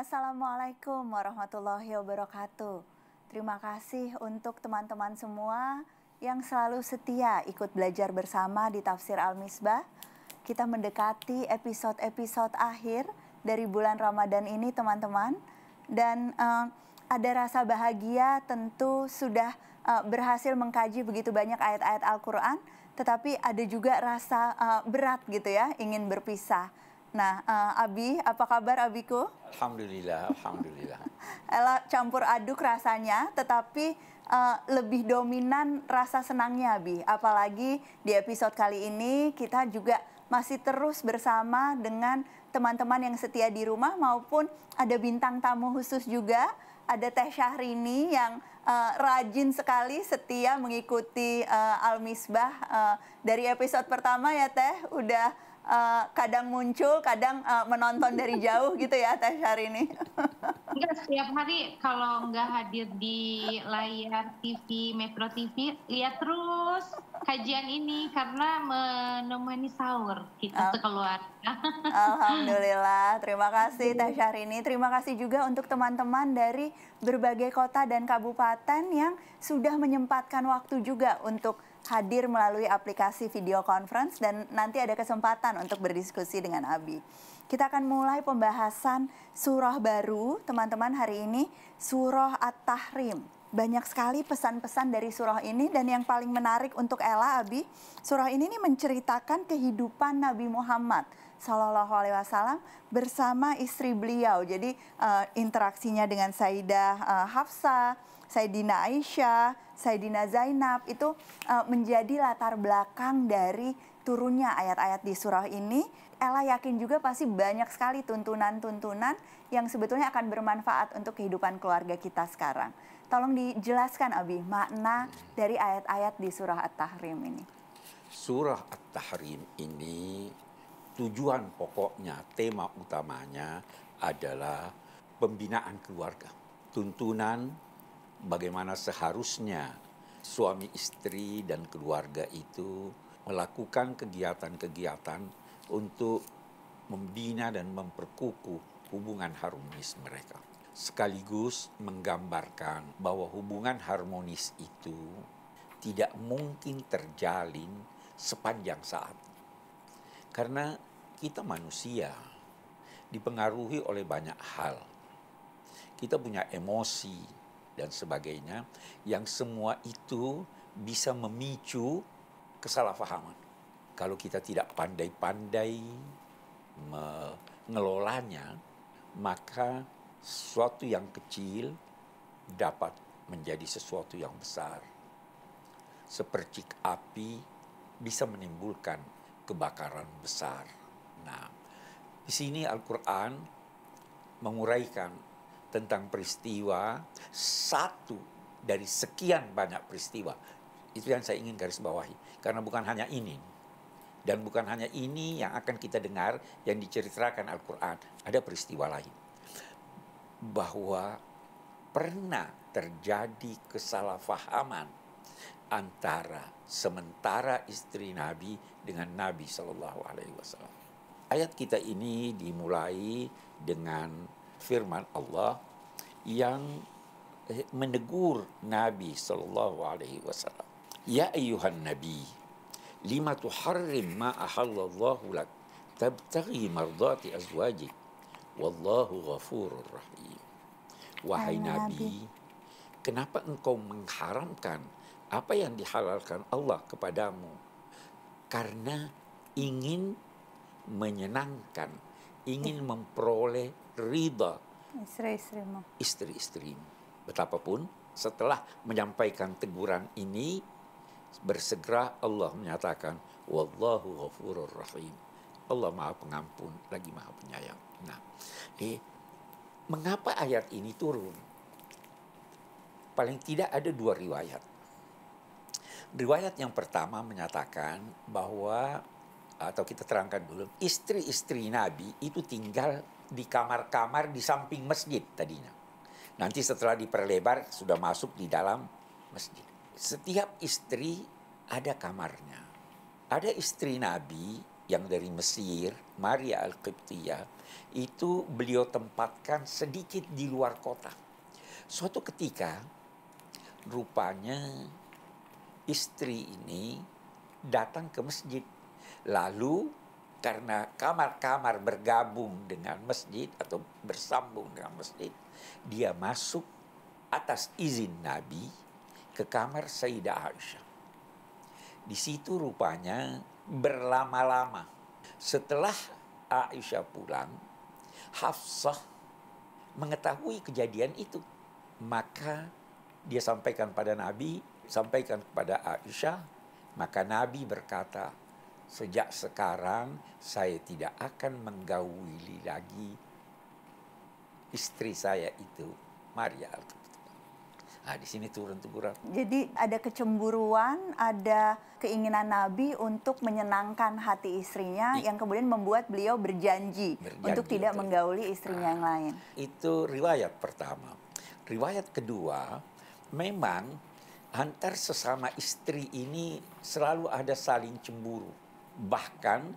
Assalamualaikum warahmatullahi wabarakatuh. Terima kasih untuk teman-teman semua yang selalu setia ikut belajar bersama di Tafsir Al-Misbah. Kita mendekati episode-episode akhir dari bulan Ramadan ini teman-teman. Dan uh, ada rasa bahagia tentu sudah uh, berhasil mengkaji begitu banyak ayat-ayat Al-Quran. Tetapi ada juga rasa uh, berat gitu ya ingin berpisah Nah, uh, Abi, apa kabar Abiku? Alhamdulillah, alhamdulillah. Ella campur aduk rasanya, tetapi uh, lebih dominan rasa senangnya Abi. Apalagi di episode kali ini kita juga masih terus bersama dengan teman-teman yang setia di rumah maupun ada bintang tamu khusus juga. Ada Teh Syahrini yang uh, rajin sekali setia mengikuti uh, Al-Misbah uh, dari episode pertama ya Teh, udah uh, kadang muncul, kadang uh, menonton dari jauh gitu ya Teh Syahrini. Enggak setiap hari kalau nggak hadir di layar TV Metro TV lihat terus kajian ini karena menemani sahur kita gitu, sekeluar. Alhamdulillah, terima kasih Teh Syahrini. Terima kasih juga untuk teman-teman dari berbagai kota dan kabupaten yang sudah menyempatkan waktu juga untuk hadir melalui aplikasi video conference dan nanti ada kesempatan untuk berdiskusi dengan Abi. Kita akan mulai pembahasan surah baru, teman-teman hari ini surah At-Tahrim. Banyak sekali pesan-pesan dari surah ini dan yang paling menarik untuk Ella Abi, surah ini nih menceritakan kehidupan Nabi Muhammad Sallallahu Alaihi Wasallam bersama istri beliau. Jadi uh, interaksinya dengan Sayyidah uh, Hafsah, Sayyidina Aisyah, Saidina Zainab itu uh, menjadi latar belakang dari turunnya ayat-ayat di surah ini. Ella yakin juga pasti banyak sekali tuntunan-tuntunan yang sebetulnya akan bermanfaat untuk kehidupan keluarga kita sekarang. Tolong dijelaskan Abi makna dari ayat-ayat di surah At-Tahrim ini. Surah At-Tahrim ini tujuan pokoknya, tema utamanya adalah pembinaan keluarga, tuntunan bagaimana seharusnya suami istri dan keluarga itu melakukan kegiatan-kegiatan untuk membina dan memperkukuh hubungan harmonis mereka. Sekaligus menggambarkan bahwa hubungan harmonis itu tidak mungkin terjalin sepanjang saat. Karena kita manusia dipengaruhi oleh banyak hal. Kita punya emosi, dan sebagainya yang semua itu bisa memicu kesalahpahaman. Kalau kita tidak pandai-pandai mengelolanya, maka sesuatu yang kecil dapat menjadi sesuatu yang besar. Sepercik api bisa menimbulkan kebakaran besar. Nah, di sini Al-Qur'an menguraikan tentang peristiwa satu dari sekian banyak peristiwa. Itu yang saya ingin garis bawahi. Karena bukan hanya ini. Dan bukan hanya ini yang akan kita dengar yang diceritakan Al-Quran. Ada peristiwa lain. Bahwa pernah terjadi kesalahpahaman antara sementara istri Nabi dengan Nabi Shallallahu Alaihi Wasallam. Ayat kita ini dimulai dengan firman Allah yang eh, menegur Nabi sallallahu alaihi wasallam. Ya ayuhan nabi, lima tuharrim ma ahallallahu lak tabtaghi mardati azwajik. Wallahu ghafurur rahim. Wahai nabi, nabi, kenapa engkau mengharamkan apa yang dihalalkan Allah kepadamu? Karena ingin menyenangkan, ingin ya. memperoleh ridha istri-istrimu. Istri-istrimu. Betapapun setelah menyampaikan teguran ini bersegera Allah menyatakan wallahu ghafurur rahim. Allah Maha Pengampun lagi Maha Penyayang. Nah, eh, mengapa ayat ini turun? Paling tidak ada dua riwayat. Riwayat yang pertama menyatakan bahwa atau kita terangkan dulu, istri-istri Nabi itu tinggal di kamar-kamar di samping masjid tadinya. Nanti setelah diperlebar sudah masuk di dalam masjid. Setiap istri ada kamarnya. Ada istri Nabi yang dari Mesir, Maria Al-Qibtiyah, itu beliau tempatkan sedikit di luar kota. Suatu ketika, rupanya istri ini datang ke masjid. Lalu karena kamar-kamar bergabung dengan masjid atau bersambung dengan masjid, dia masuk atas izin Nabi ke kamar Sayyidah Aisyah. Di situ rupanya berlama-lama. Setelah Aisyah pulang, Hafsah mengetahui kejadian itu. Maka dia sampaikan pada Nabi, sampaikan kepada Aisyah, maka Nabi berkata, sejak sekarang saya tidak akan menggauli lagi istri saya itu Maria Nah, di sini turun teguran. Jadi ada kecemburuan, ada keinginan Nabi untuk menyenangkan hati istrinya I, yang kemudian membuat beliau berjanji, berjanji untuk tidak menggauli istrinya nah, yang ah, lain. Itu riwayat pertama. Riwayat kedua, memang antar sesama istri ini selalu ada saling cemburu bahkan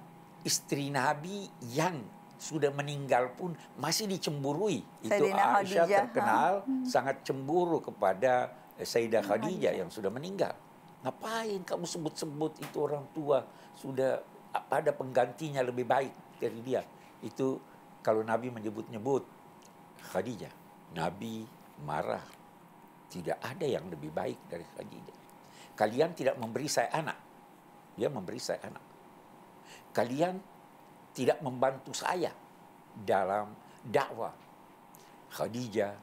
istri Nabi yang sudah meninggal pun masih dicemburui. Itu Aisyah Khadijah. terkenal hmm. sangat cemburu kepada eh, Sayyidah Khadijah yang sudah meninggal. Ngapain kamu sebut-sebut itu orang tua sudah ada penggantinya lebih baik dari dia. Itu kalau Nabi menyebut-nyebut Khadijah. Nabi marah. Tidak ada yang lebih baik dari Khadijah. Kalian tidak memberi saya anak. Dia memberi saya anak Kalian tidak membantu saya dalam dakwah. Khadijah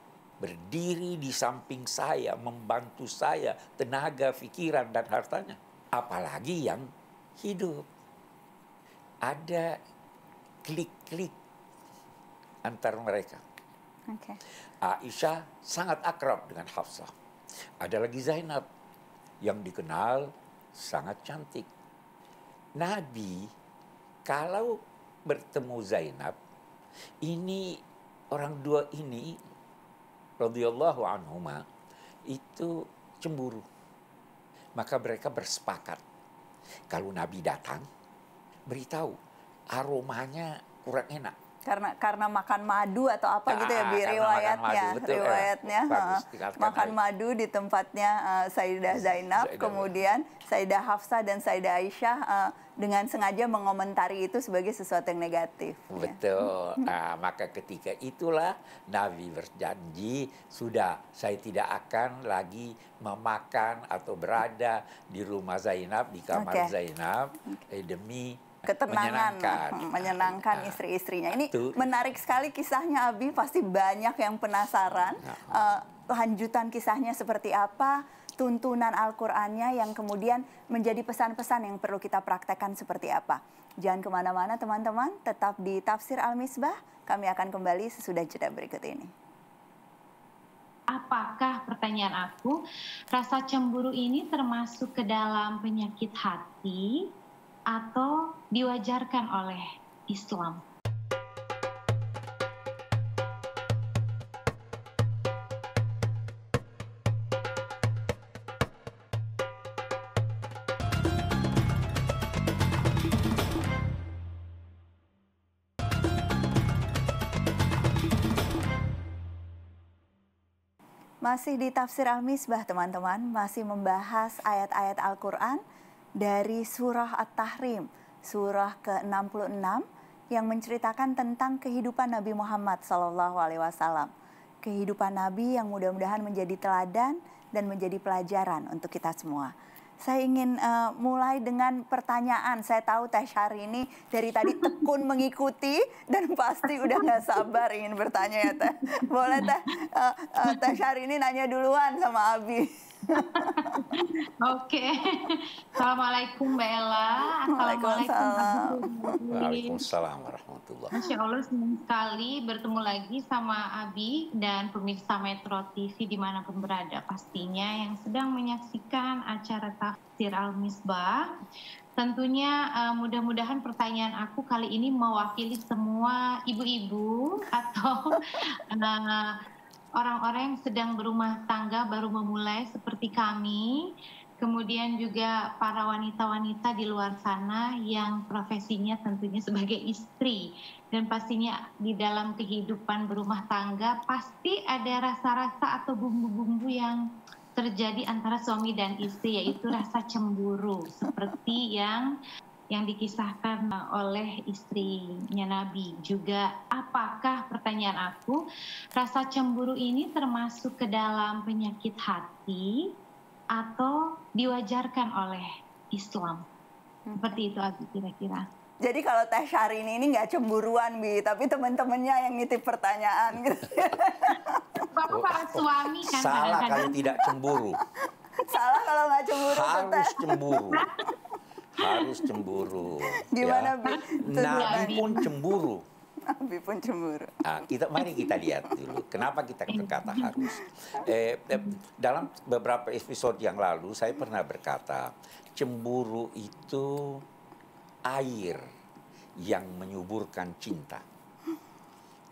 berdiri di samping saya, membantu saya, tenaga, pikiran, dan hartanya. Apalagi yang hidup. Ada klik-klik antar mereka. Okay. Aisyah sangat akrab dengan Hafsah. Ada lagi Zainab yang dikenal sangat cantik Nabi kalau bertemu Zainab ini orang dua ini radhiyallahu anhuma itu cemburu. Maka mereka bersepakat kalau Nabi datang beritahu aromanya kurang enak karena karena makan madu atau apa nah, gitu ya ah, bi riwayatnya madu, betul, eh, riwayatnya ya. bagus, makan madu di tempatnya uh, eh, Saidah iya, Zainab Zaidah. kemudian Saidah Hafsah dan Saidah Aisyah uh, dengan sengaja mengomentari itu sebagai sesuatu yang negatif ya. betul ya. nah, maka ketika itulah Nabi berjanji sudah saya tidak akan lagi memakan atau berada di rumah Zainab di kamar okay. Zainab eh, demi ketenangan menyenangkan, nah, istri-istrinya. Ini tuh. menarik sekali kisahnya Abi, pasti banyak yang penasaran uh, lanjutan kisahnya seperti apa, tuntunan Al-Qur'annya yang kemudian menjadi pesan-pesan yang perlu kita praktekkan seperti apa. Jangan kemana-mana teman-teman, tetap di Tafsir Al-Misbah, kami akan kembali sesudah jeda berikut ini apakah pertanyaan aku rasa cemburu ini termasuk ke dalam penyakit hati atau diwajarkan oleh Islam. Masih di Tafsir Al-Misbah teman-teman, masih membahas ayat-ayat Al-Quran dari surah At-Tahrim, surah ke-66 yang menceritakan tentang kehidupan Nabi Muhammad SAW, Kehidupan Nabi yang mudah-mudahan menjadi teladan dan menjadi pelajaran untuk kita semua. Saya ingin uh, mulai dengan pertanyaan. Saya tahu Teh Syari ini dari tadi tekun mengikuti dan pasti udah nggak sabar ingin bertanya ya Teh. Boleh Teh, uh, uh, Teh Syari ini nanya duluan sama Abi. Oke. Assalamualaikum Mbak Ella. Assalamualaikum. Waalaikumsalam warahmatullahi Masya Allah senang sekali bertemu lagi sama Abi dan pemirsa Metro TV dimanapun berada pastinya yang sedang menyaksikan acara Tafsir Al-Misbah. Tentunya uh, mudah-mudahan pertanyaan aku kali ini mewakili semua ibu-ibu atau uh, orang-orang yang sedang berumah tangga baru memulai seperti kami, kemudian juga para wanita-wanita di luar sana yang profesinya tentunya sebagai istri dan pastinya di dalam kehidupan berumah tangga pasti ada rasa-rasa atau bumbu-bumbu yang terjadi antara suami dan istri yaitu rasa cemburu seperti yang yang dikisahkan oleh istrinya Nabi juga apakah pertanyaan aku rasa cemburu ini termasuk ke dalam penyakit hati atau diwajarkan oleh Islam hmm. seperti itu Abi kira-kira jadi kalau Teh Syahrini ini nggak cemburuan Bi, tapi teman-temannya yang ngitip pertanyaan gitu. Bapak para suami kan Salah kalau tidak cemburu. Salah kalau nggak cemburu. Harus cemburu. harus cemburu. Gimana ya. Nabi pun cemburu. Nabi pun cemburu. Nah, kita mari kita lihat dulu kenapa kita berkata harus. Eh, eh, dalam beberapa episode yang lalu saya pernah berkata cemburu itu air yang menyuburkan cinta.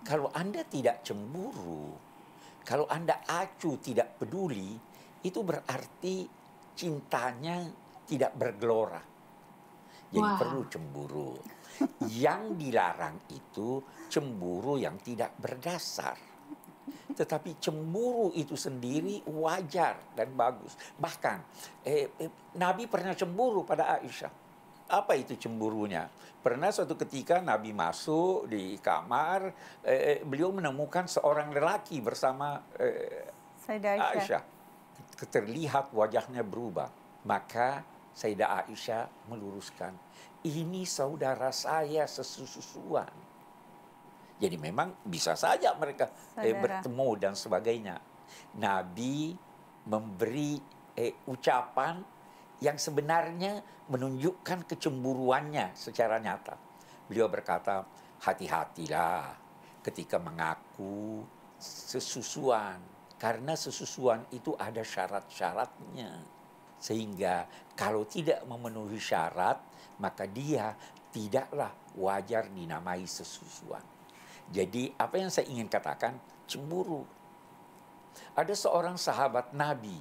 Kalau Anda tidak cemburu, kalau Anda acu tidak peduli, itu berarti cintanya tidak bergelora jadi Wah. perlu cemburu. yang dilarang itu cemburu yang tidak berdasar. Tetapi cemburu itu sendiri wajar dan bagus. Bahkan eh, eh, Nabi pernah cemburu pada Aisyah apa itu cemburunya? Pernah suatu ketika Nabi masuk di kamar, eh, eh beliau menemukan seorang lelaki bersama eh, Aisyah. Aisyah. Terlihat wajahnya berubah. Maka Sayyidah Aisyah meluruskan, ini saudara saya sesusuan. Jadi memang bisa saja mereka eh, bertemu dan sebagainya. Nabi memberi eh, ucapan yang sebenarnya menunjukkan kecemburuannya secara nyata. Beliau berkata, hati-hatilah ketika mengaku sesusuan. Karena sesusuan itu ada syarat-syaratnya sehingga kalau tidak memenuhi syarat, maka dia tidaklah wajar dinamai sesusuan. Jadi apa yang saya ingin katakan, cemburu. Ada seorang sahabat Nabi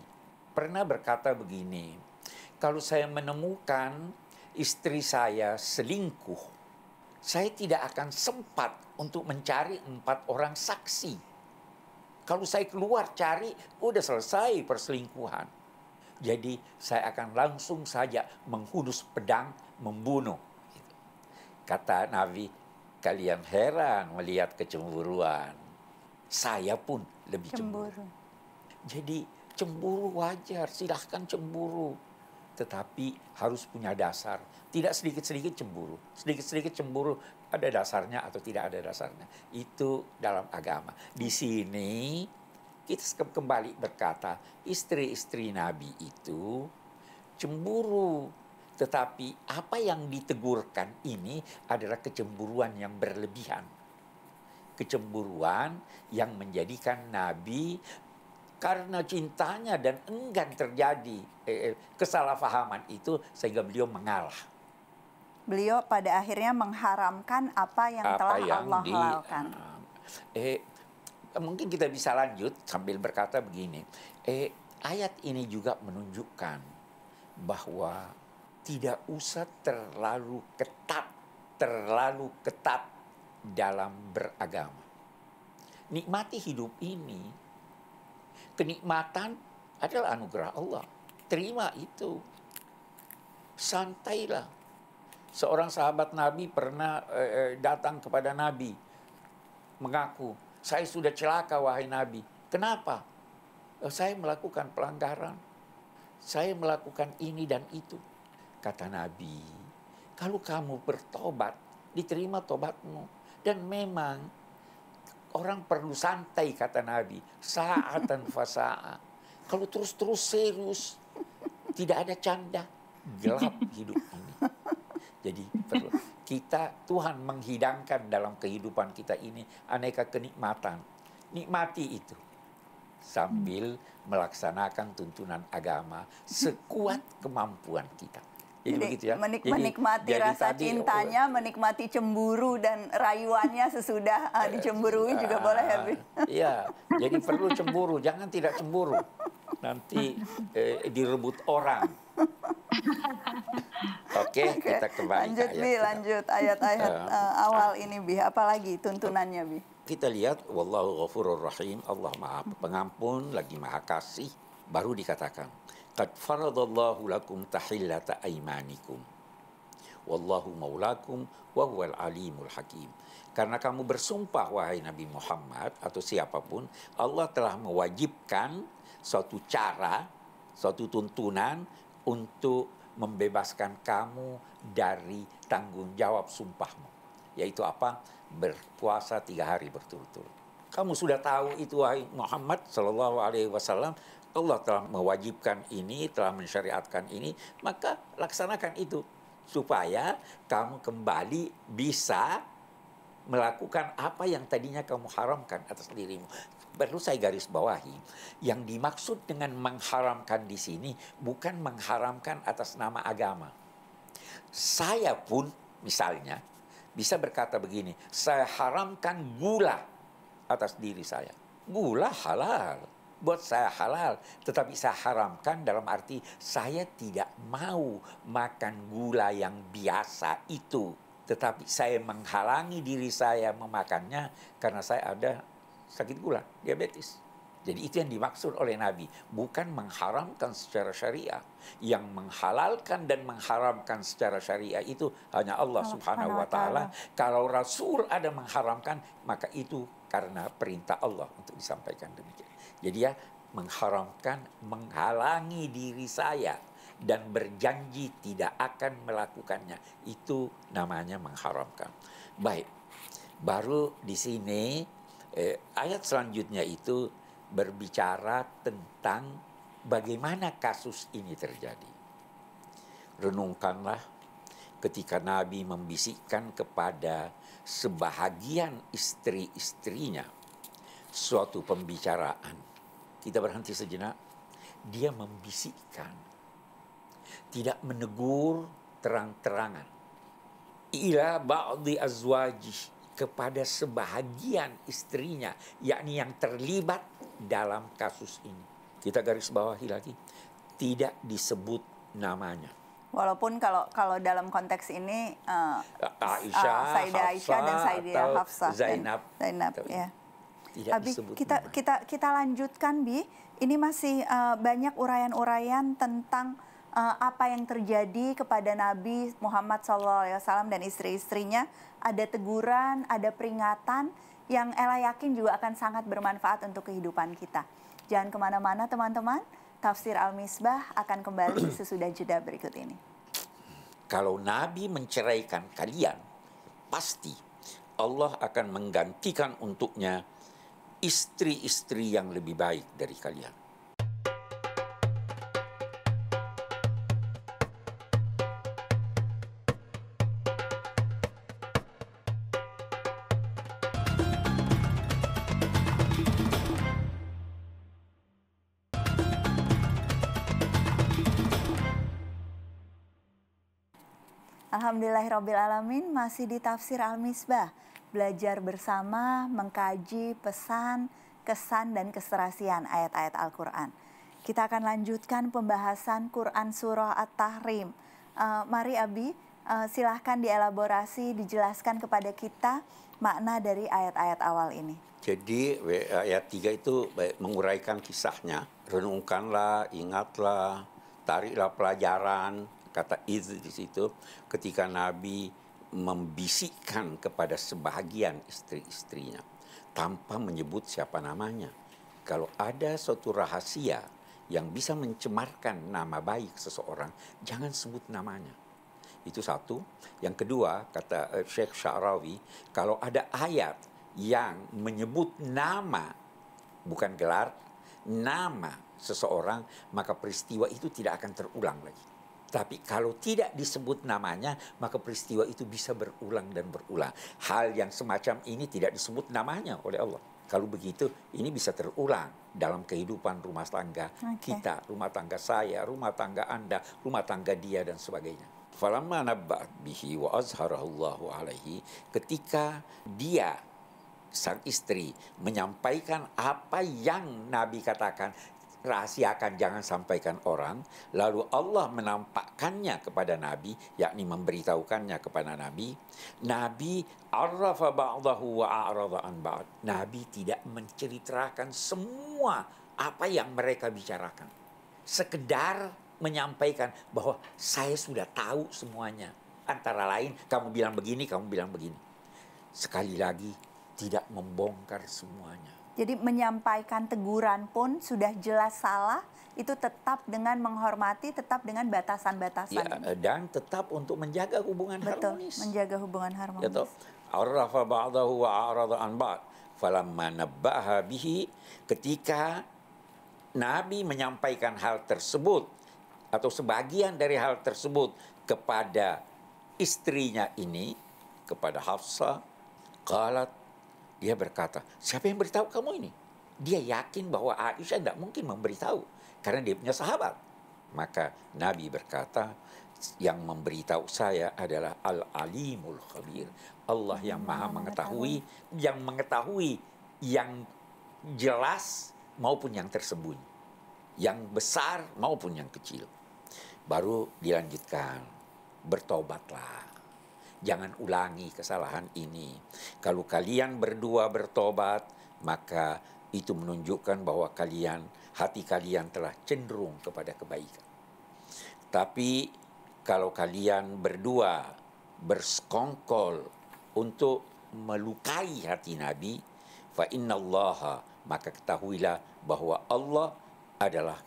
pernah berkata begini, kalau saya menemukan istri saya selingkuh, saya tidak akan sempat untuk mencari empat orang saksi. Kalau saya keluar cari, udah selesai perselingkuhan. Jadi saya akan langsung saja menghunus pedang membunuh. Kata Nabi, kalian heran melihat kecemburuan. Saya pun lebih cemburu. cemburu. Jadi cemburu wajar, silahkan cemburu. Tetapi harus punya dasar. Tidak sedikit-sedikit cemburu. Sedikit-sedikit cemburu ada dasarnya atau tidak ada dasarnya. Itu dalam agama. Di sini kita kembali berkata istri-istri Nabi itu cemburu. Tetapi apa yang ditegurkan ini adalah kecemburuan yang berlebihan. Kecemburuan yang menjadikan Nabi karena cintanya dan enggan terjadi eh, eh kesalahpahaman itu sehingga beliau mengalah beliau pada akhirnya mengharamkan apa yang apa telah yang Allah di, Eh, mungkin kita bisa lanjut sambil berkata begini, eh, ayat ini juga menunjukkan bahwa tidak usah terlalu ketat, terlalu ketat dalam beragama. Nikmati hidup ini. Kenikmatan adalah anugerah Allah. Terima itu. Santailah. Seorang sahabat Nabi pernah eh, eh datang kepada Nabi mengaku, saya sudah celaka wahai Nabi. Kenapa? Eh, saya melakukan pelanggaran. Saya melakukan ini dan itu. Kata Nabi, kalau kamu bertobat, diterima tobatmu. Dan memang orang perlu santai kata Nabi. Sa'atan fasa'a. Kalau terus-terus serius, tidak ada canda. Gelap hidup ini. Jadi perlu kita Tuhan menghidangkan dalam kehidupan kita ini aneka kenikmatan. Nikmati itu sambil melaksanakan tuntunan agama sekuat kemampuan kita. Jadi, jadi begitu ya. Menik jadi, menikmati jadi rasa tadi, cintanya, oh, menikmati cemburu dan rayuannya sesudah uh, dicemburui uh, juga boleh Iya, jadi perlu cemburu, jangan tidak cemburu. Nanti eh, direbut orang Oke, okay, kita kembali lanjut, ke ayat. Bi, kita. lanjut ayat-ayat uh, awal ini Bi, apalagi tuntunannya Bi? Kita lihat wallahu ghafurur rahim, Allah Maha Pengampun lagi Maha Kasih, baru dikatakan qad faradallahu lakum tahillata aimanikum. Wallahu maulakum wa huwal alimul hakim. Karena kamu bersumpah wahai Nabi Muhammad atau siapapun, Allah telah mewajibkan suatu cara, suatu tuntunan untuk membebaskan kamu dari tanggung jawab sumpahmu. Yaitu apa? Berpuasa tiga hari berturut-turut. Kamu sudah tahu itu wahai Muhammad Shallallahu Alaihi Wasallam. Allah telah mewajibkan ini, telah mensyariatkan ini, maka laksanakan itu supaya kamu kembali bisa melakukan apa yang tadinya kamu haramkan atas dirimu. Perlu saya garis bawahi, yang dimaksud dengan mengharamkan di sini bukan mengharamkan atas nama agama. Saya pun misalnya bisa berkata begini, saya haramkan gula atas diri saya. Gula halal, buat saya halal, tetapi saya haramkan dalam arti saya tidak mau makan gula yang biasa itu tetapi saya menghalangi diri saya memakannya karena saya ada sakit gula, diabetes. Jadi itu yang dimaksud oleh Nabi, bukan mengharamkan secara syariah. Yang menghalalkan dan mengharamkan secara syariah itu hanya Allah Subhanahu wa taala. Kalau Rasul ada mengharamkan, maka itu karena perintah Allah untuk disampaikan demikian. Jadi ya mengharamkan, menghalangi diri saya dan berjanji tidak akan melakukannya. Itu namanya mengharamkan. Baik, baru di sini eh, ayat selanjutnya itu berbicara tentang bagaimana kasus ini terjadi. Renungkanlah ketika Nabi membisikkan kepada sebahagian istri-istrinya suatu pembicaraan. Kita berhenti sejenak. Dia membisikkan tidak menegur terang-terangan. Ila ba'di azwajih kepada sebahagian istrinya, yakni yang terlibat dalam kasus ini. Kita garis bawahi lagi, tidak disebut namanya. Walaupun kalau kalau dalam konteks ini uh, Aisyah, uh, Saida Hafsa, Aisyah dan Saida Hafsah ya. Zainab, dan, Zainab ya. Tidak Abi, disebut kita namanya. kita kita lanjutkan bi. Ini masih uh, banyak uraian-uraian tentang Eh, apa yang terjadi kepada Nabi Muhammad SAW dan istri-istrinya. Ada teguran, ada peringatan yang Ella yakin juga akan sangat bermanfaat untuk kehidupan kita. Jangan kemana-mana teman-teman, Tafsir Al-Misbah akan kembali sesudah jeda berikut ini. Kalau Nabi menceraikan kalian, pasti Allah akan menggantikan untuknya istri-istri yang lebih baik dari kalian. Alhamdulillahirrohmanirrohim masih di Tafsir Al-Misbah. Belajar bersama, mengkaji pesan, kesan, dan keserasian ayat-ayat Al-Quran. Kita akan lanjutkan pembahasan Quran Surah At-Tahrim. Uh, mari Abi, uh, silahkan dielaborasi, dijelaskan kepada kita makna dari ayat-ayat awal ini. Jadi ayat 3 itu menguraikan kisahnya. Renungkanlah, ingatlah, tariklah pelajaran, kata iz di situ ketika Nabi membisikkan kepada sebahagian istri-istrinya tanpa menyebut siapa namanya. Kalau ada suatu rahasia yang bisa mencemarkan nama baik seseorang, jangan sebut namanya. Itu satu. Yang kedua, kata eh, Sheikh Syarawi, kalau ada ayat yang menyebut nama, bukan gelar, nama seseorang, maka peristiwa itu tidak akan terulang lagi. Tapi kalau tidak disebut namanya, maka peristiwa itu bisa berulang dan berulang. Hal yang semacam ini tidak disebut namanya oleh Allah. Kalau begitu, ini bisa terulang dalam kehidupan rumah tangga okay. kita, rumah tangga saya, rumah tangga Anda, rumah tangga dia, dan sebagainya. Falamma bihi wa alaihi ketika dia sang istri menyampaikan apa yang Nabi katakan rahasiakan jangan sampaikan orang lalu Allah menampakkannya kepada nabi yakni memberitahukannya kepada nabi nabi arrafa ba'dahu wa a'rada an ba'd nabi tidak menceritakan semua apa yang mereka bicarakan sekedar menyampaikan bahwa saya sudah tahu semuanya antara lain kamu bilang begini kamu bilang begini sekali lagi tidak membongkar semuanya jadi menyampaikan teguran pun sudah jelas salah, itu tetap dengan menghormati, tetap dengan batasan-batasan. Ya, eh, dan tetap untuk menjaga hubungan Betul, harmonis. menjaga hubungan harmonis. Betul. Gitu. Arrafa ba'dahu wa a'rada an ba'd. Falamma nabbaha bihi ketika Nabi menyampaikan hal tersebut atau sebagian dari hal tersebut kepada istrinya ini, kepada Hafsah, qalat dia berkata, siapa yang beritahu kamu ini? Dia yakin bahwa Aisyah tidak mungkin memberitahu karena dia punya sahabat. Maka Nabi berkata, yang memberitahu saya adalah Al-Alimul Khabir. Allah yang hmm, maha mengetahui, yang mengetahui yang jelas maupun yang tersembunyi. Yang besar maupun yang kecil. Baru dilanjutkan, bertobatlah jangan ulangi kesalahan ini. Kalau kalian berdua bertobat, maka itu menunjukkan bahwa kalian hati kalian telah cenderung kepada kebaikan. Tapi kalau kalian berdua bersekongkol untuk melukai hati Nabi, fa innallaha maka ketahuilah bahwa Allah adalah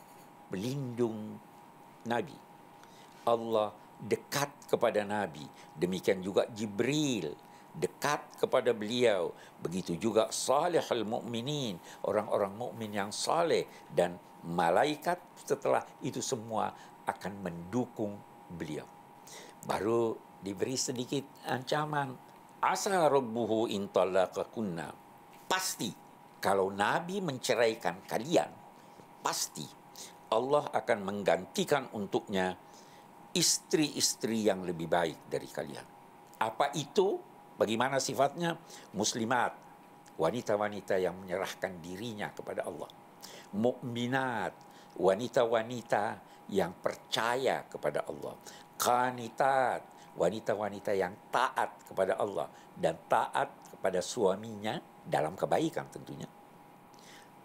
pelindung Nabi. Allah dekat kepada Nabi. Demikian juga Jibril dekat kepada beliau. Begitu juga salihul mukminin, orang-orang mukmin yang saleh dan malaikat setelah itu semua akan mendukung beliau. Baru diberi sedikit ancaman. Asa rabbuhu intallaqakunna. Pasti kalau Nabi menceraikan kalian, pasti Allah akan menggantikan untuknya istri-istri yang lebih baik dari kalian. Apa itu? Bagaimana sifatnya? Muslimat, wanita-wanita yang menyerahkan dirinya kepada Allah. Mukminat, wanita-wanita yang percaya kepada Allah. Kanitat, wanita-wanita yang taat kepada Allah dan taat kepada suaminya dalam kebaikan tentunya.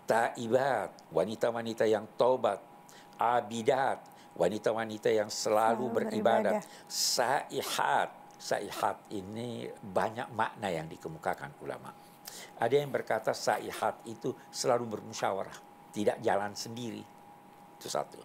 Taibat, wanita-wanita yang taubat. Abidat, wanita-wanita yang selalu, selalu beribadat. Saihat, saihat ini banyak makna yang dikemukakan ulama. Ada yang berkata saihat itu selalu bermusyawarah, tidak jalan sendiri. Itu satu.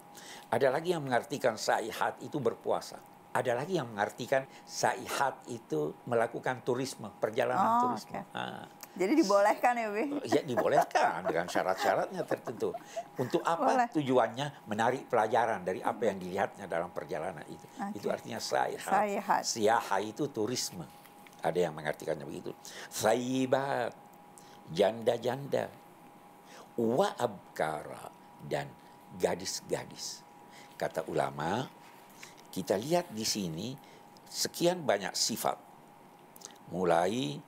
Ada lagi yang mengartikan saihat itu berpuasa. Ada lagi yang mengartikan saihat itu melakukan turisme, perjalanan oh, turisme. Okay. Ah jadi dibolehkan ya, Bi? Iya, dibolehkan dengan syarat-syaratnya tertentu. Untuk apa Boleh. tujuannya menarik pelajaran dari apa yang dilihatnya dalam perjalanan itu. Okay. Itu artinya sayahat. Sayahat itu turisme. Ada yang mengartikannya begitu. Sayibat, janda-janda, wa'abkara, abkara, dan gadis-gadis. Kata ulama, kita lihat di sini sekian banyak sifat. Mulai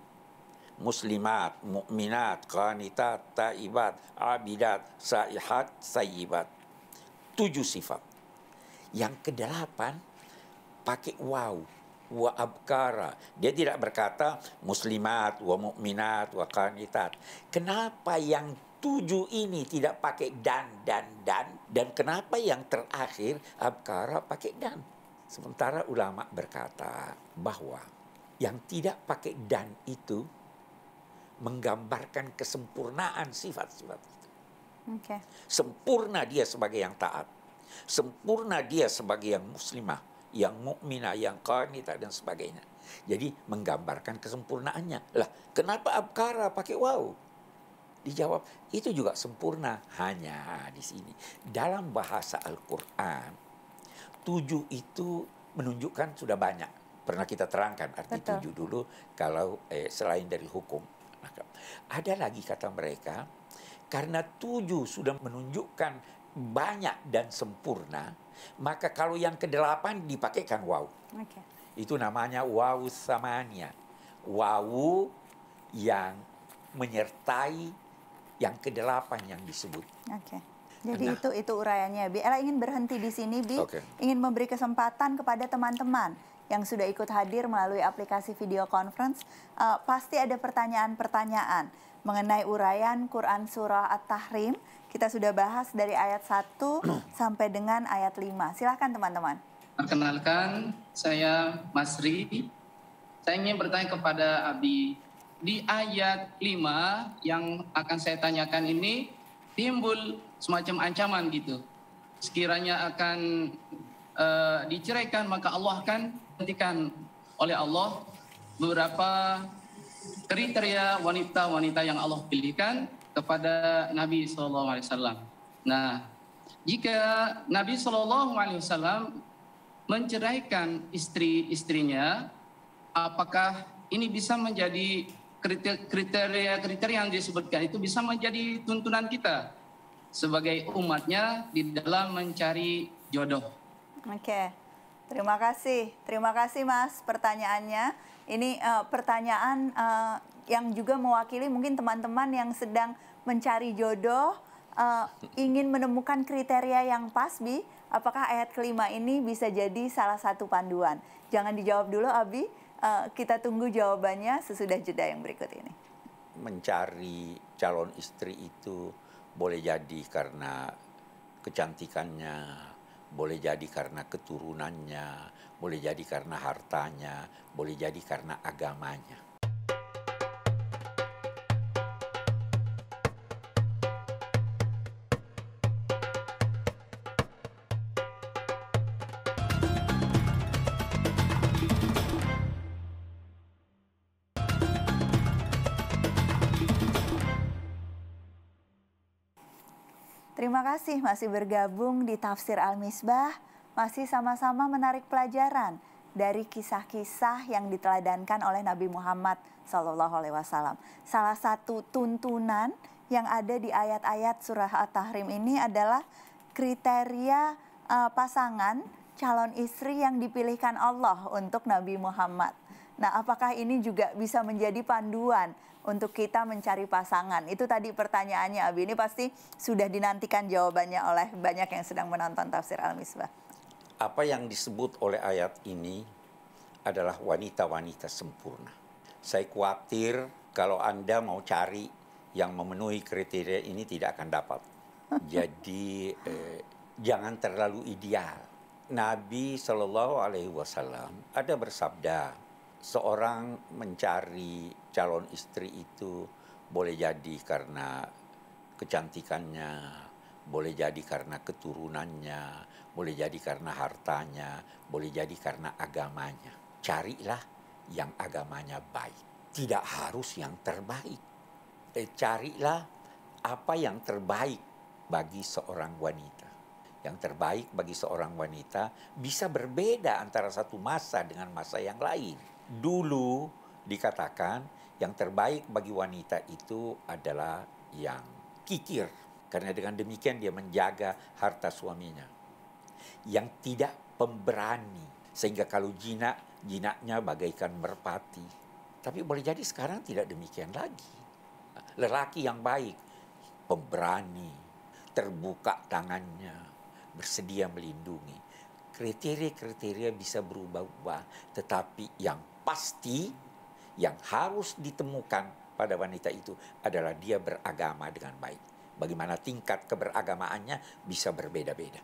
muslimat, mukminat, qanitat, taibat, abidat, saihat, sayibat. Tujuh sifat. Yang kedelapan pakai wow wa abkara. Dia tidak berkata muslimat wa mukminat wa qanitat. Kenapa yang tujuh ini tidak pakai dan dan dan dan kenapa yang terakhir abkara pakai dan? Sementara ulama berkata bahwa yang tidak pakai dan itu menggambarkan kesempurnaan sifat-sifat itu. Okay. Sempurna dia sebagai yang taat, sempurna dia sebagai yang muslimah, yang mukminah, yang qanita dan sebagainya. Jadi menggambarkan kesempurnaannya. Lah, kenapa abkara pakai wow? Dijawab, itu juga sempurna hanya di sini. Dalam bahasa Al-Qur'an, tujuh itu menunjukkan sudah banyak. Pernah kita terangkan arti Betul. tujuh dulu kalau eh, selain dari hukum ada lagi kata mereka, karena tujuh sudah menunjukkan banyak dan sempurna, maka kalau yang kedelapan dipakaikan wow. Okay. Itu namanya wow samanya. Wow yang menyertai yang kedelapan yang disebut. Oke. Okay. Jadi nah. itu itu uraiannya, Bi. Ella ingin berhenti di sini, Bi. Okay. Ingin memberi kesempatan kepada teman-teman yang sudah ikut hadir melalui aplikasi video conference. Uh, pasti ada pertanyaan-pertanyaan mengenai uraian Quran Surah At-Tahrim. Kita sudah bahas dari ayat 1 sampai dengan ayat 5. Silahkan teman-teman. Perkenalkan, saya Masri. Saya ingin bertanya kepada Abi. Di ayat 5 yang akan saya tanyakan ini, timbul semacam ancaman gitu. Sekiranya akan uh, diceraikan, maka Allah akan diberikan oleh Allah beberapa kriteria wanita-wanita yang Allah pilihkan kepada Nabi Shallallahu Alaihi Wasallam. Nah, jika Nabi Shallallahu Alaihi Wasallam menceraikan istri-istrinya, apakah ini bisa menjadi kriteria-kriteria yang disebutkan itu bisa menjadi tuntunan kita sebagai umatnya di dalam mencari jodoh. Oke. Okay. Terima kasih, terima kasih Mas pertanyaannya. Ini uh, pertanyaan uh, yang juga mewakili mungkin teman-teman yang sedang mencari jodoh, uh, ingin menemukan kriteria yang pas, Bi. Apakah ayat kelima ini bisa jadi salah satu panduan? Jangan dijawab dulu, Abi. Uh, kita tunggu jawabannya sesudah jeda yang berikut ini. Mencari calon istri itu boleh jadi karena kecantikannya, boleh jadi karena keturunannya, boleh jadi karena hartanya, boleh jadi karena agamanya. masih bergabung di Tafsir Al-Misbah, masih sama-sama menarik pelajaran dari kisah-kisah yang diteladankan oleh Nabi Muhammad Sallallahu Alaihi Wasallam. Salah satu tuntunan yang ada di ayat-ayat surah At-Tahrim ini adalah kriteria uh, pasangan calon istri yang dipilihkan Allah untuk Nabi Muhammad. Nah, apakah ini juga bisa menjadi panduan untuk kita mencari pasangan? Itu tadi pertanyaannya Abi. Ini pasti sudah dinantikan jawabannya oleh banyak yang sedang menonton tafsir Al-Misbah. Apa yang disebut oleh ayat ini adalah wanita-wanita sempurna. Saya khawatir kalau Anda mau cari yang memenuhi kriteria ini tidak akan dapat. Jadi eh, jangan terlalu ideal. Nabi Shallallahu Alaihi Wasallam ada bersabda, seorang mencari calon istri itu boleh jadi karena kecantikannya, boleh jadi karena keturunannya, boleh jadi karena hartanya, boleh jadi karena agamanya. Carilah yang agamanya baik, tidak harus yang terbaik. Eh, carilah apa yang terbaik bagi seorang wanita. Yang terbaik bagi seorang wanita bisa berbeda antara satu masa dengan masa yang lain dulu dikatakan yang terbaik bagi wanita itu adalah yang kikir. Karena dengan demikian dia menjaga harta suaminya. Yang tidak pemberani. Sehingga kalau jinak, jinaknya bagaikan merpati. Tapi boleh jadi sekarang tidak demikian lagi. Lelaki yang baik, pemberani, terbuka tangannya, bersedia melindungi. Kriteria-kriteria bisa berubah-ubah, tetapi yang pasti yang harus ditemukan pada wanita itu adalah dia beragama dengan baik. Bagaimana tingkat keberagamaannya bisa berbeda-beda.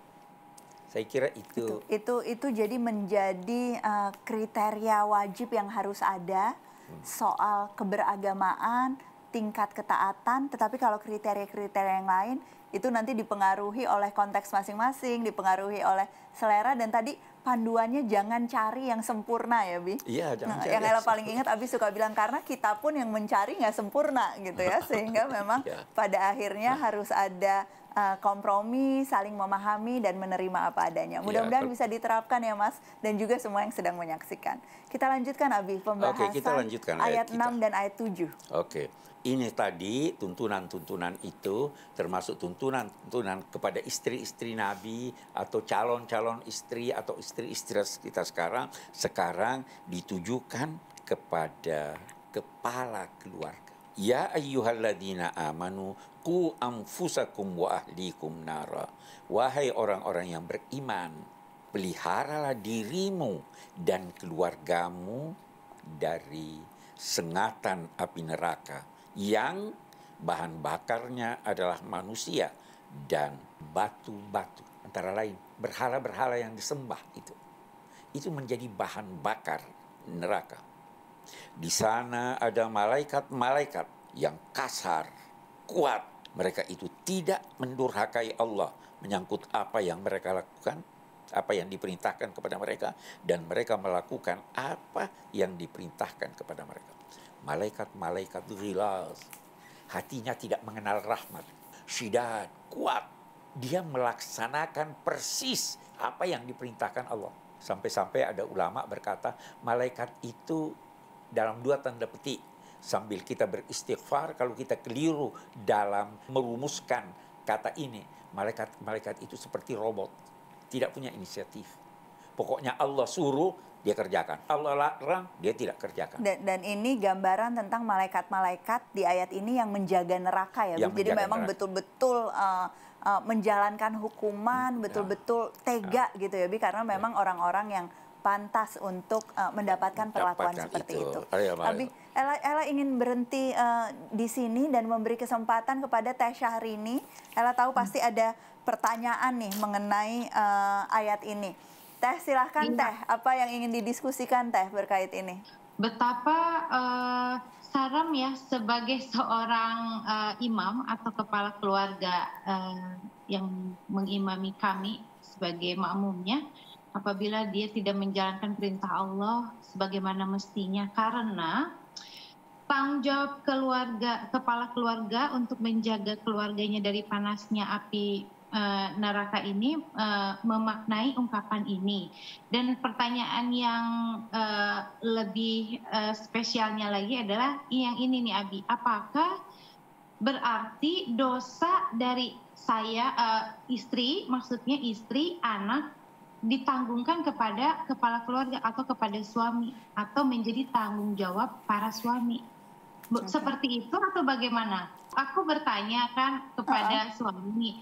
Saya kira itu itu itu, itu jadi menjadi uh, kriteria wajib yang harus ada hmm. soal keberagamaan, tingkat ketaatan, tetapi kalau kriteria-kriteria yang lain itu nanti dipengaruhi oleh konteks masing-masing, dipengaruhi oleh selera dan tadi panduannya jangan cari yang sempurna ya bi. Iya jangan nah, cari. Yang Ella paling ingat Abi suka bilang karena kita pun yang mencari nggak sempurna gitu ya sehingga memang ya. pada akhirnya nah. harus ada uh, kompromi, saling memahami dan menerima apa adanya. Iya, Mudah-mudahan ya, bisa diterapkan ya Mas dan juga semua yang sedang menyaksikan. Kita lanjutkan Abi pembahasan Oke, kita lanjutkan ayat, ayat kita. 6 dan ayat 7. Oke. Ini tadi tuntunan-tuntunan itu termasuk tuntunan tuntunan-tuntunan kepada istri-istri Nabi atau calon-calon istri atau istri-istri kita sekarang sekarang ditujukan kepada kepala keluarga. Ya ayyuhalladzina amanu ku anfusakum wa ahlikum nara. Wahai orang-orang yang beriman, peliharalah dirimu dan keluargamu dari sengatan api neraka yang Bahan bakarnya adalah manusia dan batu-batu. Antara lain berhala-berhala yang disembah itu. Itu menjadi bahan bakar neraka. Di sana ada malaikat-malaikat yang kasar, kuat. Mereka itu tidak mendurhakai Allah menyangkut apa yang mereka lakukan, apa yang diperintahkan kepada mereka, dan mereka melakukan apa yang diperintahkan kepada mereka. Malaikat-malaikat rilas hatinya tidak mengenal rahmat. Syidat, kuat. Dia melaksanakan persis apa yang diperintahkan Allah. Sampai-sampai ada ulama berkata, malaikat itu dalam dua tanda petik. Sambil kita beristighfar, kalau kita keliru dalam merumuskan kata ini, malaikat-malaikat itu seperti robot. Tidak punya inisiatif. Pokoknya Allah suruh, dia kerjakan. Allah larang, dia tidak kerjakan. Dan, dan ini gambaran tentang malaikat-malaikat di ayat ini yang menjaga neraka ya. Yang Jadi memang betul-betul eh, eh, menjalankan hukuman, iya. betul-betul ya. tega ya. gitu ya Bi karena iya. memang orang-orang yang pantas untuk uh, mendapatkan perlakuan seperti iya, itu. itu. Abi, Ella, Ella ingin berhenti uh, di sini dan memberi kesempatan kepada Teh Syahrini. Ella tahu pasti hmm. ada pertanyaan nih mengenai uh, ayat ini. Teh, silahkan iya. Teh, apa yang ingin didiskusikan Teh berkait ini? Betapa uh, eh, Saram ya sebagai seorang uh, imam atau kepala keluarga uh, yang mengimami kami sebagai makmumnya, apabila dia tidak menjalankan perintah Allah sebagaimana mestinya karena tanggung jawab keluarga kepala keluarga untuk menjaga keluarganya dari panasnya api uh, neraka ini uh, memaknai ungkapan ini. Dan pertanyaan yang uh, lebih uh, spesialnya lagi adalah yang ini nih Abi, apakah berarti dosa dari saya uh, istri, maksudnya istri, anak ditanggungkan kepada kepala keluarga atau kepada suami atau menjadi tanggung jawab para suami seperti itu atau bagaimana? Aku bertanya kan kepada uh -huh. suami,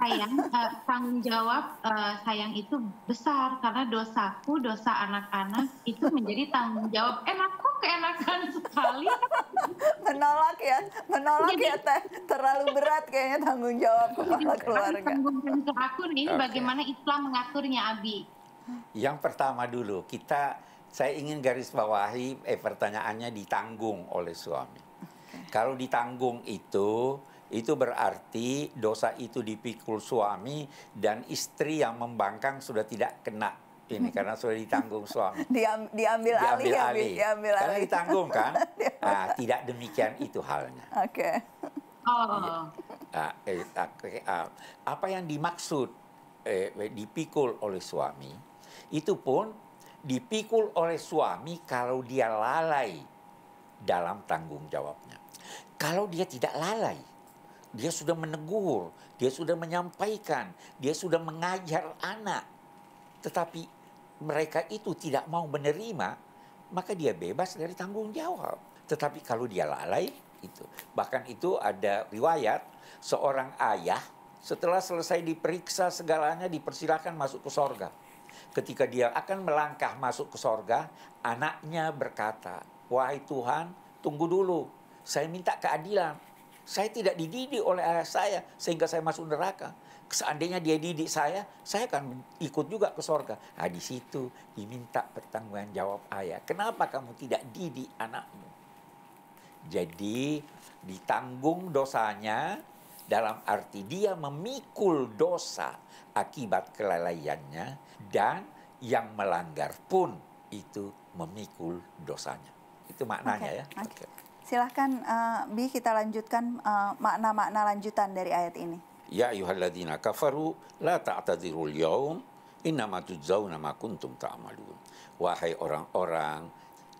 sayang uh, tanggung jawab uh, sayang itu besar karena dosaku, dosa anak-anak itu menjadi tanggung jawab. enak kok keenakan sekali. menolak ya, menolak Jadi, ya teh, terlalu berat kayaknya tanggung jawab kepala keluarga. Tanggung jawab aku nih, okay. bagaimana Islam mengaturnya Abi? Yang pertama dulu kita saya ingin garis bawahi eh, pertanyaannya ditanggung oleh suami. Okay. Kalau ditanggung itu itu berarti dosa itu dipikul suami dan istri yang membangkang sudah tidak kena ini karena sudah ditanggung suami. Diam, diambil, diambil alih, ya, alih. Diambil karena ditanggung kan. nah, tidak demikian itu halnya. Oke. Okay. Oh. Nah, eh, ah, eh, ah, apa yang dimaksud eh, dipikul oleh suami itu pun dipikul oleh suami kalau dia lalai dalam tanggung jawabnya. Kalau dia tidak lalai, dia sudah menegur, dia sudah menyampaikan, dia sudah mengajar anak. Tetapi mereka itu tidak mau menerima, maka dia bebas dari tanggung jawab. Tetapi kalau dia lalai, itu bahkan itu ada riwayat seorang ayah setelah selesai diperiksa segalanya dipersilakan masuk ke sorga ketika dia akan melangkah masuk ke sorga, anaknya berkata, Wahai Tuhan, tunggu dulu, saya minta keadilan. Saya tidak dididik oleh ayah saya sehingga saya masuk neraka. Seandainya dia didik saya, saya akan ikut juga ke sorga. Nah, di situ diminta pertanggungan jawab ayah. Kenapa kamu tidak didik anakmu? Jadi ditanggung dosanya dalam arti dia memikul dosa akibat kelalaiannya dan yang melanggar pun itu memikul dosanya. Itu maknanya okay. ya. Okay. Silahkan uh, eh, Bi kita lanjutkan eh, makna-makna uh, lanjutan dari ayat ini. Ya ayuhalladzina kafaru la ta'tadirul yaum innama tujzauna ma kuntum ta'malun. Wahai orang-orang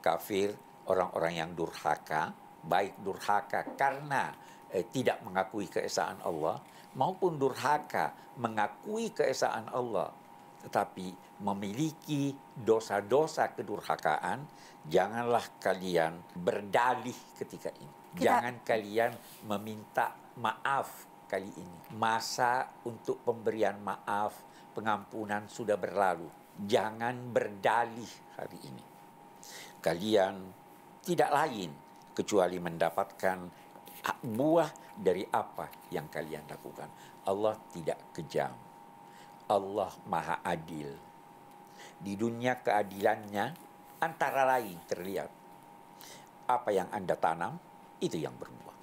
kafir, orang-orang yang durhaka, baik durhaka karena eh, tidak mengakui keesaan Allah maupun durhaka mengakui keesaan Allah tetapi memiliki dosa-dosa kedurhakaan, janganlah kalian berdalih ketika ini. Kita... Jangan kalian meminta maaf kali ini. Masa untuk pemberian maaf, pengampunan sudah berlalu. Jangan berdalih hari ini. Kalian tidak lain kecuali mendapatkan buah dari apa yang kalian lakukan. Allah tidak kejam. Allah Maha Adil. Di dunia keadilannya antara lain terlihat apa yang Anda tanam itu yang berbuah.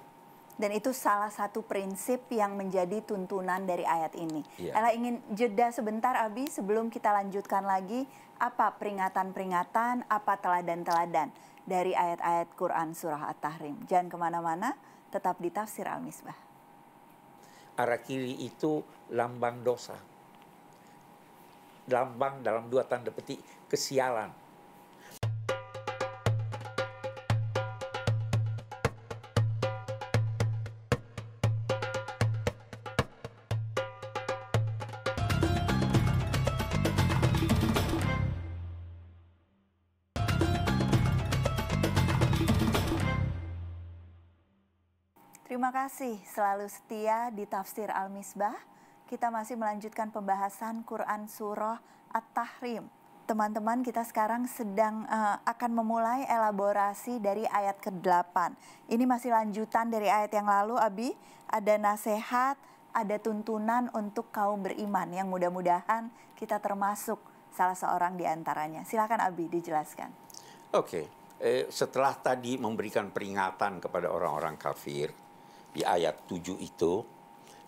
Dan itu salah satu prinsip yang menjadi tuntunan dari ayat ini. Ya. Ella ingin jeda sebentar Abi sebelum kita lanjutkan lagi apa peringatan-peringatan, apa teladan-teladan dari ayat-ayat Quran Surah At-Tahrim. Jangan kemana-mana, tetap di Tafsir Al-Misbah. Arah itu lambang dosa lambang dalam dua tanda petik kesialan. Terima kasih selalu setia di Tafsir Al-Misbah kita masih melanjutkan pembahasan Quran Surah At-Tahrim. Teman-teman, kita sekarang sedang uh, akan memulai elaborasi dari ayat ke-8. Ini masih lanjutan dari ayat yang lalu, Abi. Ada nasihat, ada tuntunan untuk kaum beriman yang mudah-mudahan kita termasuk salah seorang di antaranya. Silakan Abi dijelaskan. Oke, okay. eh, setelah tadi memberikan peringatan kepada orang-orang kafir di ayat 7 itu,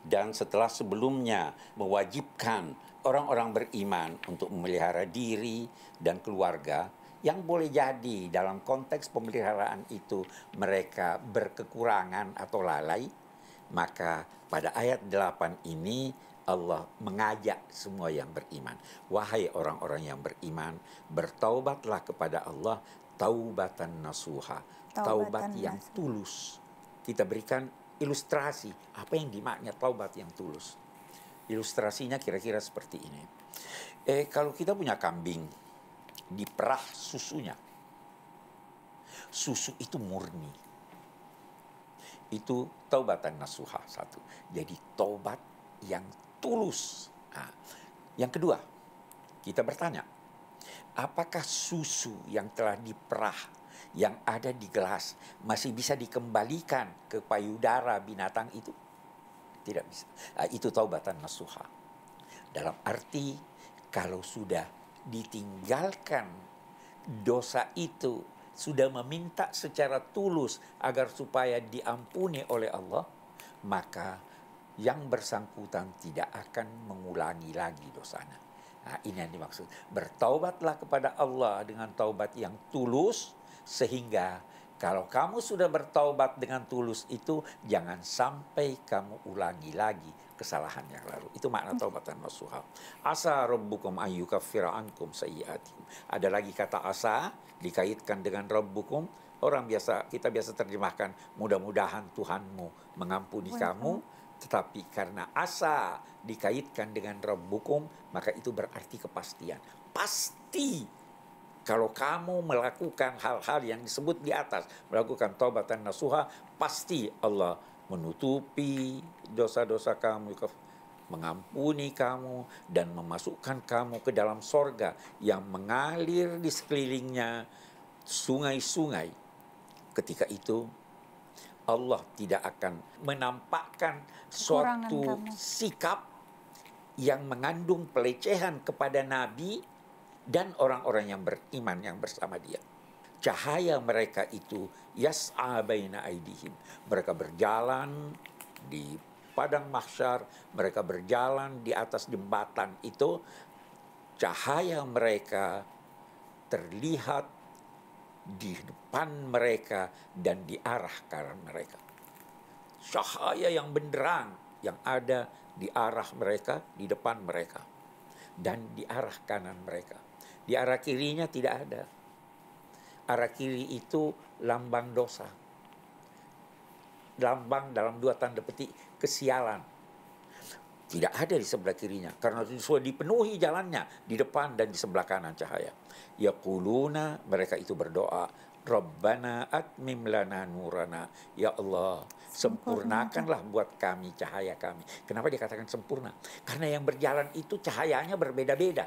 dan setelah sebelumnya mewajibkan orang-orang beriman untuk memelihara diri dan keluarga yang boleh jadi dalam konteks pemeliharaan itu mereka berkekurangan atau lalai maka pada ayat 8 ini Allah mengajak semua yang beriman wahai orang-orang yang beriman bertaubatlah kepada Allah taubatan nasuha taubat, yang tulus kita berikan ilustrasi apa yang dimaknya taubat yang tulus. Ilustrasinya kira-kira seperti ini. Eh, kalau kita punya kambing, diperah susunya. Susu itu murni. Itu taubatan nasuha satu. Jadi taubat yang tulus. Nah, yang kedua, kita bertanya, apakah susu yang telah diperah yang ada di gelas masih bisa dikembalikan ke payudara binatang itu? Tidak bisa. Nah, itu taubatan nasuha. Dalam arti kalau sudah ditinggalkan dosa itu sudah meminta secara tulus agar supaya diampuni oleh Allah, maka yang bersangkutan tidak akan mengulangi lagi dosanya. Nah, ini yang dimaksud. Bertaubatlah kepada Allah dengan taubat yang tulus sehingga kalau kamu sudah bertaubat dengan tulus itu, jangan sampai kamu ulangi lagi kesalahan yang lalu. Itu makna hmm. dan nasuha. Asa rabbukum ayyukaffira ankum sayyiatim. Ada lagi kata asa dikaitkan dengan rabbukum. Orang biasa kita biasa terjemahkan mudah-mudahan Tuhanmu mengampuni kamu. Oh. Tetapi karena asa dikaitkan dengan rabbukum, maka itu berarti kepastian. Pasti kalau kamu melakukan hal-hal yang disebut di atas, melakukan taubat dan nasuha, pasti Allah menutupi dosa-dosa kamu, mengampuni kamu dan memasukkan kamu ke dalam sorga yang mengalir di sekelilingnya sungai-sungai. Ketika itu Allah tidak akan menampakkan suatu sikap yang mengandung pelecehan kepada Nabi dan orang-orang yang beriman yang bersama dia. Cahaya mereka itu yas'a baina aidihim. Mereka berjalan di padang mahsyar, mereka berjalan di atas jembatan itu. Cahaya mereka terlihat di depan mereka dan di arah kanan mereka. Cahaya yang benderang yang ada di arah mereka, di depan mereka, dan di arah kanan mereka. Di arah kirinya tidak ada. Arah kiri itu lambang dosa. Lambang dalam dua tanda petik kesialan. Tidak ada di sebelah kirinya karena sudah dipenuhi jalannya di depan dan di sebelah kanan cahaya. Ya kuluna mereka itu berdoa Rabbana atmim lana nurana. Ya Allah, sempurnakanlah buat kami cahaya kami. Kenapa dikatakan sempurna? Karena yang berjalan itu cahayanya berbeda-beda.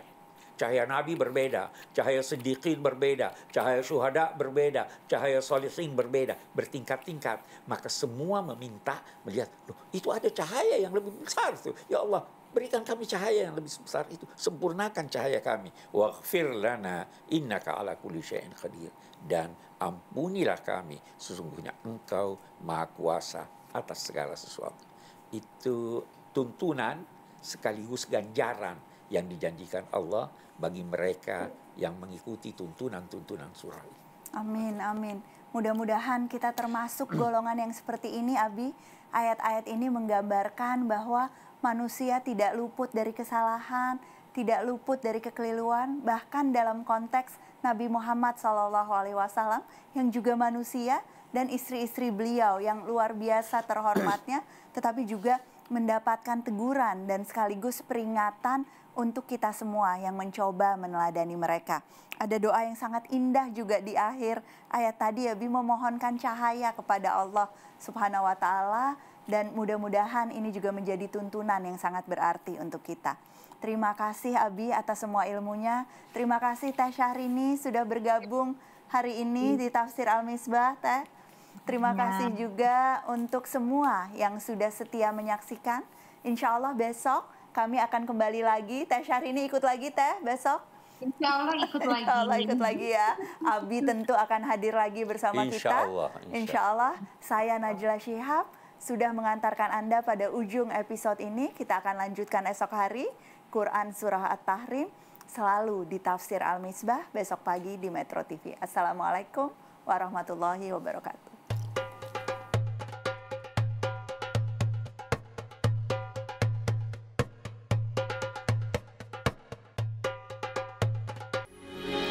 Cahaya Nabi berbeda, cahaya Siddiqin berbeda, cahaya Syuhada berbeda, cahaya Solihin berbeda, bertingkat-tingkat. Maka semua meminta melihat, loh itu ada cahaya yang lebih besar tuh. Ya Allah, berikan kami cahaya yang lebih besar itu. Sempurnakan cahaya kami. Waghfir lana innaka ala kulli syai'in qadir. Dan ampunilah kami, sesungguhnya engkau maha kuasa atas segala sesuatu. Itu tuntunan sekaligus ganjaran yang dijanjikan Allah bagi mereka yang mengikuti tuntunan-tuntunan surah Amin, amin. Mudah-mudahan kita termasuk golongan yang seperti ini, Abi. Ayat-ayat ini menggambarkan bahwa manusia tidak luput dari kesalahan, tidak luput dari kekeliruan, bahkan dalam konteks Nabi Muhammad SAW yang juga manusia dan istri-istri beliau yang luar biasa terhormatnya, tetapi juga mendapatkan teguran dan sekaligus peringatan untuk kita semua yang mencoba meneladani mereka. Ada doa yang sangat indah juga di akhir ayat tadi ya Bimo memohonkan cahaya kepada Allah Subhanahu wa taala dan mudah-mudahan ini juga menjadi tuntunan yang sangat berarti untuk kita. Terima kasih Abi atas semua ilmunya. Terima kasih Teh Syahrini sudah bergabung hari ini di Tafsir Al-Misbah Teh. Terima ya. kasih juga untuk semua yang sudah setia menyaksikan. Insya Allah besok kami akan kembali lagi. Teh Syahrini ikut lagi teh besok. Insya Allah ikut lagi. Insya Allah ikut lagi ya. Abi tentu akan hadir lagi bersama insya kita. Allah, insya. insya Allah. Saya Najla Shihab sudah mengantarkan Anda pada ujung episode ini. Kita akan lanjutkan esok hari. Quran Surah At-Tahrim selalu di Tafsir Al-Misbah besok pagi di Metro TV. Assalamualaikum warahmatullahi wabarakatuh.